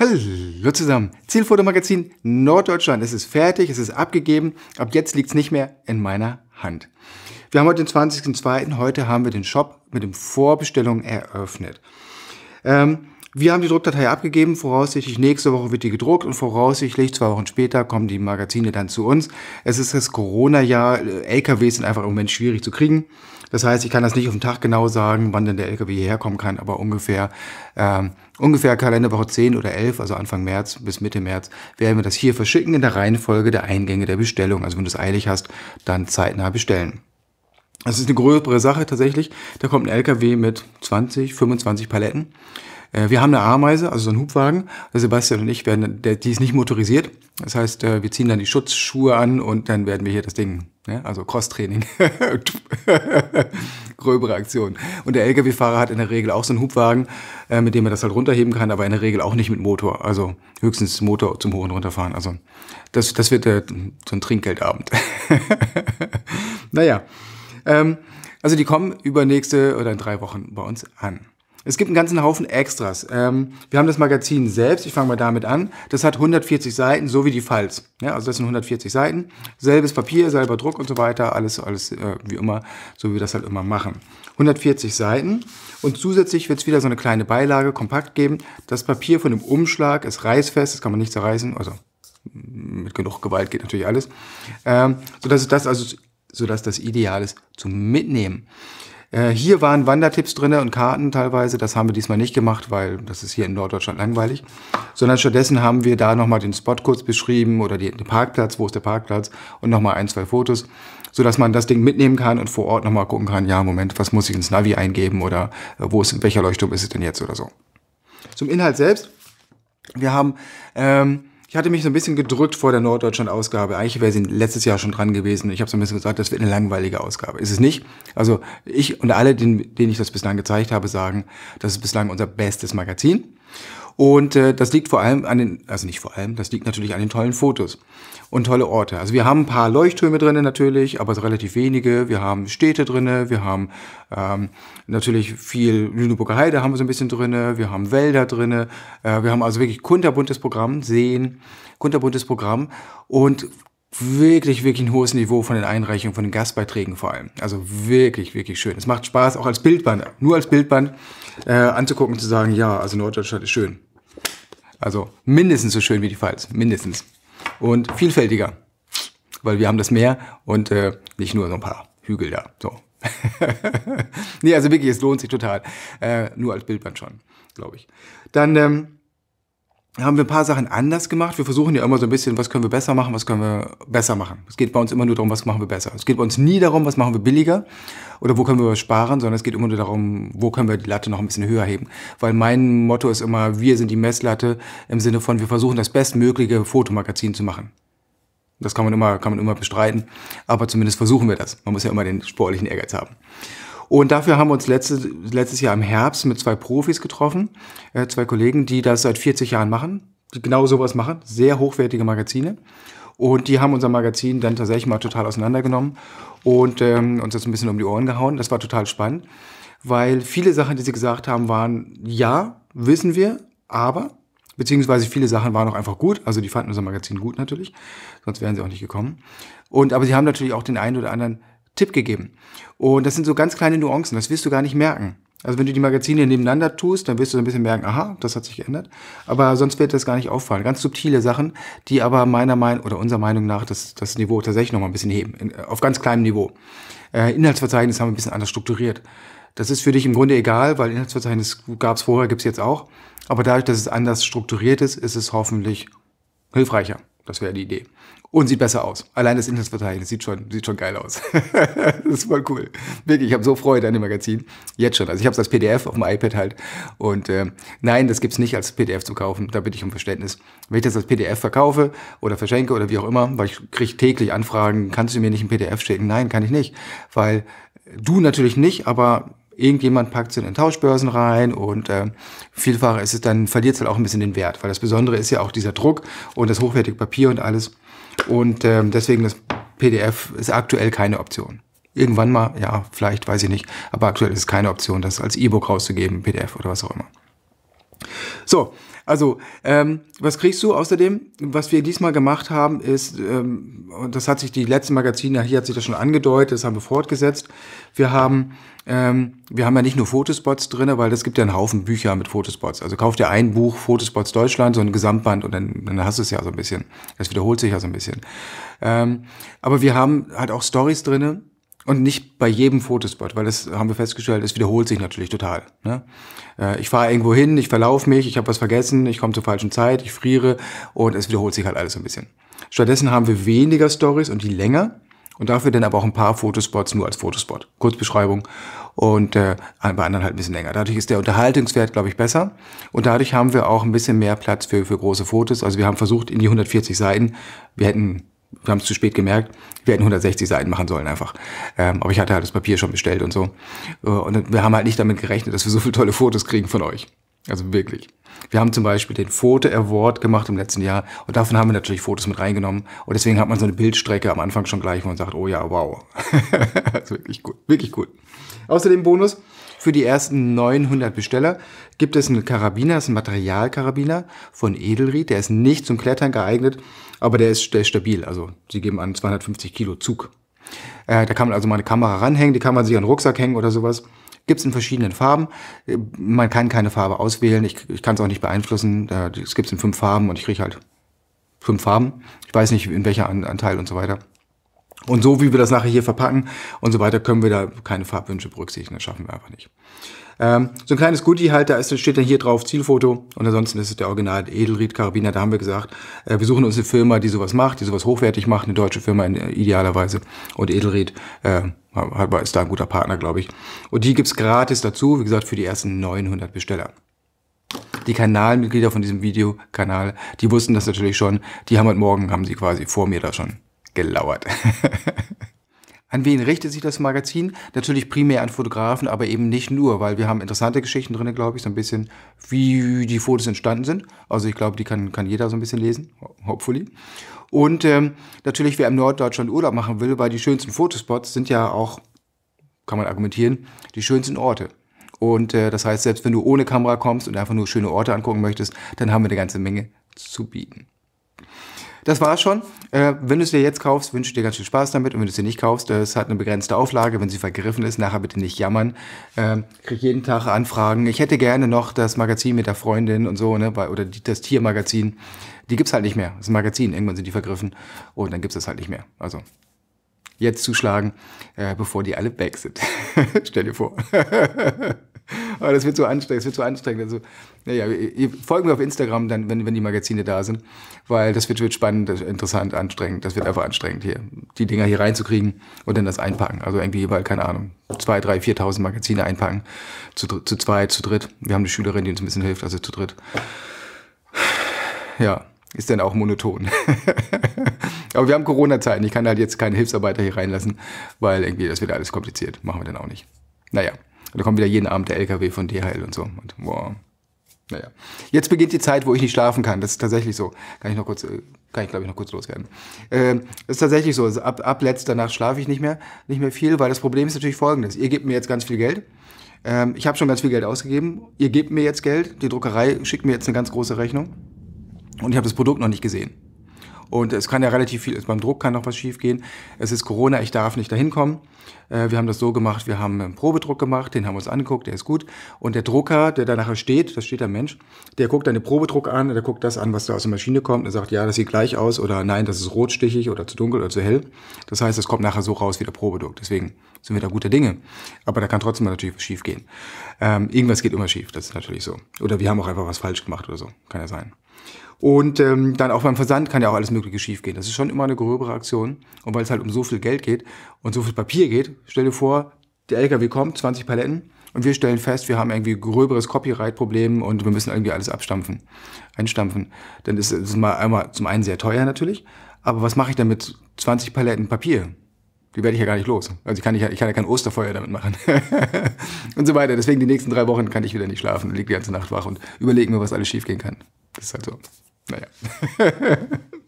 Hallo zusammen, Zielfotomagazin Norddeutschland. Es ist fertig, es ist abgegeben. Ab jetzt liegt es nicht mehr in meiner Hand. Wir haben heute den 20.02. Heute haben wir den Shop mit den Vorbestellungen eröffnet. Ähm, wir haben die Druckdatei abgegeben. Voraussichtlich nächste Woche wird die gedruckt und voraussichtlich zwei Wochen später kommen die Magazine dann zu uns. Es ist das Corona-Jahr. Äh, LKWs sind einfach im Moment schwierig zu kriegen. Das heißt, ich kann das nicht auf den Tag genau sagen, wann denn der LKW hierher kommen kann, aber ungefähr, ähm, ungefähr Kalenderwoche 10 oder 11, also Anfang März bis Mitte März, werden wir das hier verschicken in der Reihenfolge der Eingänge der Bestellung. Also wenn du es eilig hast, dann zeitnah bestellen. Das ist eine gröbere Sache tatsächlich. Da kommt ein LKW mit 20, 25 Paletten. Äh, wir haben eine Ameise, also so einen Hubwagen. Sebastian und ich werden, die ist nicht motorisiert. Das heißt, äh, wir ziehen dann die Schutzschuhe an und dann werden wir hier das Ding, ne? also Crosstraining. Gröbere Aktion. Und der Lkw-Fahrer hat in der Regel auch so einen Hubwagen, äh, mit dem er das halt runterheben kann, aber in der Regel auch nicht mit Motor. Also höchstens Motor zum Hoch- und Runterfahren. Also das, das wird so ein Trinkgeldabend. naja. Ähm, also die kommen übernächste oder in drei Wochen bei uns an. Es gibt einen ganzen Haufen Extras. Ähm, wir haben das Magazin selbst, ich fange mal damit an. Das hat 140 Seiten, so wie die Falz. Ja, also das sind 140 Seiten. Selbes Papier, selber Druck und so weiter, alles, alles äh, wie immer, so wie wir das halt immer machen. 140 Seiten und zusätzlich wird es wieder so eine kleine Beilage kompakt geben. Das Papier von dem Umschlag ist reißfest, das kann man nicht zerreißen, also mit genug Gewalt geht natürlich alles. Ähm, sodass das also sodass das ideal ist zum Mitnehmen. Äh, hier waren Wandertipps drin und Karten teilweise. Das haben wir diesmal nicht gemacht, weil das ist hier in Norddeutschland langweilig. Sondern stattdessen haben wir da nochmal den Spot kurz beschrieben oder den Parkplatz, wo ist der Parkplatz und nochmal ein, zwei Fotos, sodass man das Ding mitnehmen kann und vor Ort nochmal gucken kann, ja, Moment, was muss ich ins Navi eingeben oder äh, wo ist, welcher Leuchtturm ist es denn jetzt oder so. Zum Inhalt selbst. Wir haben ähm, ich hatte mich so ein bisschen gedrückt vor der Norddeutschland-Ausgabe. Eigentlich wäre sie letztes Jahr schon dran gewesen. Ich habe so ein bisschen gesagt, das wird eine langweilige Ausgabe. Ist es nicht? Also ich und alle, denen, denen ich das bislang gezeigt habe, sagen, das ist bislang unser bestes Magazin. Und äh, das liegt vor allem an den, also nicht vor allem, das liegt natürlich an den tollen Fotos und tolle Orte. Also wir haben ein paar Leuchttürme drinnen natürlich, aber so relativ wenige. Wir haben Städte drinnen, wir haben ähm, natürlich viel Lüneburger Heide haben wir so ein bisschen drinnen, wir haben Wälder drinnen, äh, wir haben also wirklich kunterbuntes Programm, Seen, kunterbuntes Programm und wirklich, wirklich ein hohes Niveau von den Einreichungen, von den Gastbeiträgen vor allem. Also wirklich, wirklich schön. Es macht Spaß, auch als Bildband, nur als Bildband äh, anzugucken und zu sagen, ja, also Norddeutschland ist schön. Also mindestens so schön wie die Pfalz, mindestens. Und vielfältiger, weil wir haben das Meer und äh, nicht nur so ein paar Hügel da. So. nee, also wirklich, es lohnt sich total. Äh, nur als Bildband schon, glaube ich. Dann ähm, haben wir ein paar Sachen anders gemacht. Wir versuchen ja immer so ein bisschen, was können wir besser machen, was können wir besser machen. Es geht bei uns immer nur darum, was machen wir besser. Es geht bei uns nie darum, was machen wir billiger oder wo können wir was sparen, sondern es geht immer nur darum, wo können wir die Latte noch ein bisschen höher heben. Weil mein Motto ist immer, wir sind die Messlatte im Sinne von, wir versuchen das bestmögliche Fotomagazin zu machen. Das kann man immer, kann man immer bestreiten, aber zumindest versuchen wir das. Man muss ja immer den sportlichen Ehrgeiz haben. Und dafür haben wir uns letzte, letztes Jahr im Herbst mit zwei Profis getroffen, äh, zwei Kollegen, die das seit 40 Jahren machen, die genau sowas machen, sehr hochwertige Magazine. Und die haben unser Magazin dann tatsächlich mal total auseinandergenommen und ähm, uns das ein bisschen um die Ohren gehauen. Das war total spannend, weil viele Sachen, die sie gesagt haben, waren, ja, wissen wir, aber, beziehungsweise viele Sachen waren auch einfach gut. Also die fanden unser Magazin gut natürlich, sonst wären sie auch nicht gekommen. Und aber sie haben natürlich auch den einen oder anderen Tipp gegeben. Und das sind so ganz kleine Nuancen, das wirst du gar nicht merken. Also wenn du die Magazine nebeneinander tust, dann wirst du so ein bisschen merken, aha, das hat sich geändert. Aber sonst wird das gar nicht auffallen. Ganz subtile Sachen, die aber meiner Meinung oder unserer Meinung nach das, das Niveau tatsächlich nochmal ein bisschen heben, auf ganz kleinem Niveau. Äh, Inhaltsverzeichnis haben wir ein bisschen anders strukturiert. Das ist für dich im Grunde egal, weil Inhaltsverzeichnis gab es vorher, gibt es jetzt auch. Aber dadurch, dass es anders strukturiert ist, ist es hoffentlich hilfreicher. Das wäre die Idee. Und sieht besser aus. Allein das Inhaltsverzeichnis sieht schon, sieht schon geil aus. das ist voll cool. Wirklich, ich habe so Freude an dem Magazin. Jetzt schon. Also ich habe es als PDF auf dem iPad halt. Und äh, nein, das gibt's nicht als PDF zu kaufen. Da bitte ich um Verständnis. Wenn ich das als PDF verkaufe oder verschenke oder wie auch immer, weil ich kriege täglich Anfragen, kannst du mir nicht ein PDF schicken? Nein, kann ich nicht. Weil du natürlich nicht, aber irgendjemand packt sie in den Tauschbörsen rein und äh, vielfach ist es dann, verliert es halt auch ein bisschen den Wert, weil das Besondere ist ja auch dieser Druck und das hochwertige Papier und alles. Und äh, deswegen das PDF ist aktuell keine Option. Irgendwann mal, ja, vielleicht, weiß ich nicht, aber aktuell ist es keine Option, das als E-Book rauszugeben, PDF oder was auch immer. So, also, ähm, was kriegst du außerdem? Was wir diesmal gemacht haben, ist, ähm, und das hat sich die letzten Magazine, hier hat sich das schon angedeutet, das haben wir fortgesetzt. Wir haben, ähm, wir haben ja nicht nur Fotospots drin, weil es gibt ja einen Haufen Bücher mit Fotospots. Also kauf dir ein Buch, Fotospots Deutschland, so ein Gesamtband und dann, dann hast du es ja so ein bisschen. Das wiederholt sich ja so ein bisschen. Ähm, aber wir haben halt auch Stories drinnen. Und nicht bei jedem Fotospot, weil das haben wir festgestellt, es wiederholt sich natürlich total. Ne? Äh, ich fahre irgendwo hin, ich verlaufe mich, ich habe was vergessen, ich komme zur falschen Zeit, ich friere und es wiederholt sich halt alles ein bisschen. Stattdessen haben wir weniger Stories und die länger und dafür dann aber auch ein paar Fotospots nur als Fotospot. Kurzbeschreibung und äh, bei anderen halt ein bisschen länger. Dadurch ist der Unterhaltungswert, glaube ich, besser und dadurch haben wir auch ein bisschen mehr Platz für, für große Fotos. Also wir haben versucht, in die 140 Seiten, wir hätten wir haben es zu spät gemerkt, wir hätten 160 Seiten machen sollen einfach. Ähm, aber ich hatte halt das Papier schon bestellt und so. Äh, und wir haben halt nicht damit gerechnet, dass wir so viele tolle Fotos kriegen von euch. Also wirklich. Wir haben zum Beispiel den Foto Award gemacht im letzten Jahr und davon haben wir natürlich Fotos mit reingenommen. Und deswegen hat man so eine Bildstrecke am Anfang schon gleich, wo man sagt, oh ja, wow. das ist wirklich gut, wirklich gut. Außerdem Bonus, für die ersten 900 Besteller gibt es einen Karabiner, das ist ein Materialkarabiner von Edelried. Der ist nicht zum Klettern geeignet, aber der ist, der ist stabil. Also sie geben an 250 Kilo Zug. Äh, da kann man also mal eine Kamera ranhängen, die kann man sich an den Rucksack hängen oder sowas. Gibt es in verschiedenen Farben. Äh, man kann keine Farbe auswählen. Ich, ich kann es auch nicht beeinflussen. Es gibt es in fünf Farben und ich kriege halt fünf Farben. Ich weiß nicht, in welcher Anteil und so weiter. Und so wie wir das nachher hier verpacken und so weiter, können wir da keine Farbwünsche berücksichtigen. Das schaffen wir einfach nicht. Ähm, so ein kleines Goodie halt, da ist, steht dann hier drauf Zielfoto und ansonsten ist es der Original Edelried Karabiner. Da haben wir gesagt, äh, wir suchen uns eine Firma, die sowas macht, die sowas hochwertig macht, eine deutsche Firma in, äh, idealerweise. Und Edelried äh, ist da ein guter Partner, glaube ich. Und die gibt's gratis dazu, wie gesagt, für die ersten 900 Besteller. Die Kanalmitglieder von diesem Videokanal, die wussten das natürlich schon. Die haben heute Morgen, haben sie quasi vor mir da schon gelauert. An wen richtet sich das Magazin? Natürlich primär an Fotografen, aber eben nicht nur, weil wir haben interessante Geschichten drin, glaube ich, so ein bisschen, wie die Fotos entstanden sind. Also ich glaube, die kann, kann jeder so ein bisschen lesen, hopefully. Und ähm, natürlich, wer im Norddeutschland Urlaub machen will, weil die schönsten Fotospots sind ja auch, kann man argumentieren, die schönsten Orte. Und äh, das heißt, selbst wenn du ohne Kamera kommst und einfach nur schöne Orte angucken möchtest, dann haben wir eine ganze Menge zu bieten das war's schon. Äh, wenn du es dir jetzt kaufst, wünsche ich dir ganz viel Spaß damit. Und wenn du es dir nicht kaufst, äh, es hat eine begrenzte Auflage. Wenn sie vergriffen ist, nachher bitte nicht jammern. Äh, krieg jeden Tag Anfragen. Ich hätte gerne noch das Magazin mit der Freundin und so, ne, oder die, das Tiermagazin. Die gibt's halt nicht mehr. Das ist ein Magazin. Irgendwann sind die vergriffen. Und dann gibt's das halt nicht mehr. Also. Jetzt zuschlagen, äh, bevor die alle weg sind. Stell dir vor. Aber das wird so anstrengend, das wird so anstrengend. Also, naja, folgen wir auf Instagram dann, wenn, wenn die Magazine da sind, weil das wird, wird spannend, interessant, anstrengend. Das wird einfach anstrengend hier, die Dinger hier reinzukriegen und dann das einpacken. Also irgendwie jeweils, keine Ahnung, zwei, drei, 4.000 Magazine einpacken, zu, zu zweit, zu dritt. Wir haben eine Schülerin, die uns ein bisschen hilft, also zu dritt. Ja, ist dann auch monoton. Aber wir haben Corona-Zeiten. Ich kann halt jetzt keinen Hilfsarbeiter hier reinlassen, weil irgendwie das wird alles kompliziert. Machen wir dann auch nicht. Naja. Da kommt wieder jeden Abend der LKW von DHL und so. Und, wow. Naja. Jetzt beginnt die Zeit, wo ich nicht schlafen kann. Das ist tatsächlich so. Kann ich noch kurz, äh, kann ich glaube ich noch kurz loswerden. Äh, das ist tatsächlich so. Also ab, ab letzter Nacht schlafe ich nicht mehr, nicht mehr viel, weil das Problem ist natürlich folgendes. Ihr gebt mir jetzt ganz viel Geld. Ähm, ich habe schon ganz viel Geld ausgegeben. Ihr gebt mir jetzt Geld. Die Druckerei schickt mir jetzt eine ganz große Rechnung. Und ich habe das Produkt noch nicht gesehen. Und es kann ja relativ viel, beim Druck kann noch was schiefgehen. Es ist Corona, ich darf nicht dahin kommen. Äh, wir haben das so gemacht, wir haben einen Probedruck gemacht, den haben wir uns angeguckt, der ist gut. Und der Drucker, der da nachher steht, das steht der Mensch, der guckt dann den Probedruck an, der guckt das an, was da aus der Maschine kommt und sagt, ja, das sieht gleich aus oder nein, das ist rotstichig oder zu dunkel oder zu hell. Das heißt, es kommt nachher so raus wie der Probedruck. Deswegen sind wir da gute Dinge. Aber da kann trotzdem natürlich was schief gehen. Ähm, irgendwas geht immer schief, das ist natürlich so. Oder wir haben auch einfach was falsch gemacht oder so. Kann ja sein. Und ähm, dann auch beim Versand kann ja auch alles Mögliche schiefgehen. Das ist schon immer eine gröbere Aktion. Und weil es halt um so viel Geld geht und so viel Papier geht, stell dir vor, der LKW kommt, 20 Paletten, und wir stellen fest, wir haben irgendwie gröberes Copyright-Problem und wir müssen irgendwie alles abstampfen, einstampfen. Dann ist es mal einmal zum einen sehr teuer natürlich, aber was mache ich denn mit 20 Paletten Papier? Die werde ich ja gar nicht los. Also ich kann, ja, ich kann ja kein Osterfeuer damit machen. und so weiter. Deswegen die nächsten drei Wochen kann ich wieder nicht schlafen und liege die ganze Nacht wach und überlege mir, was alles schiefgehen kann. Das ist halt so. Naja.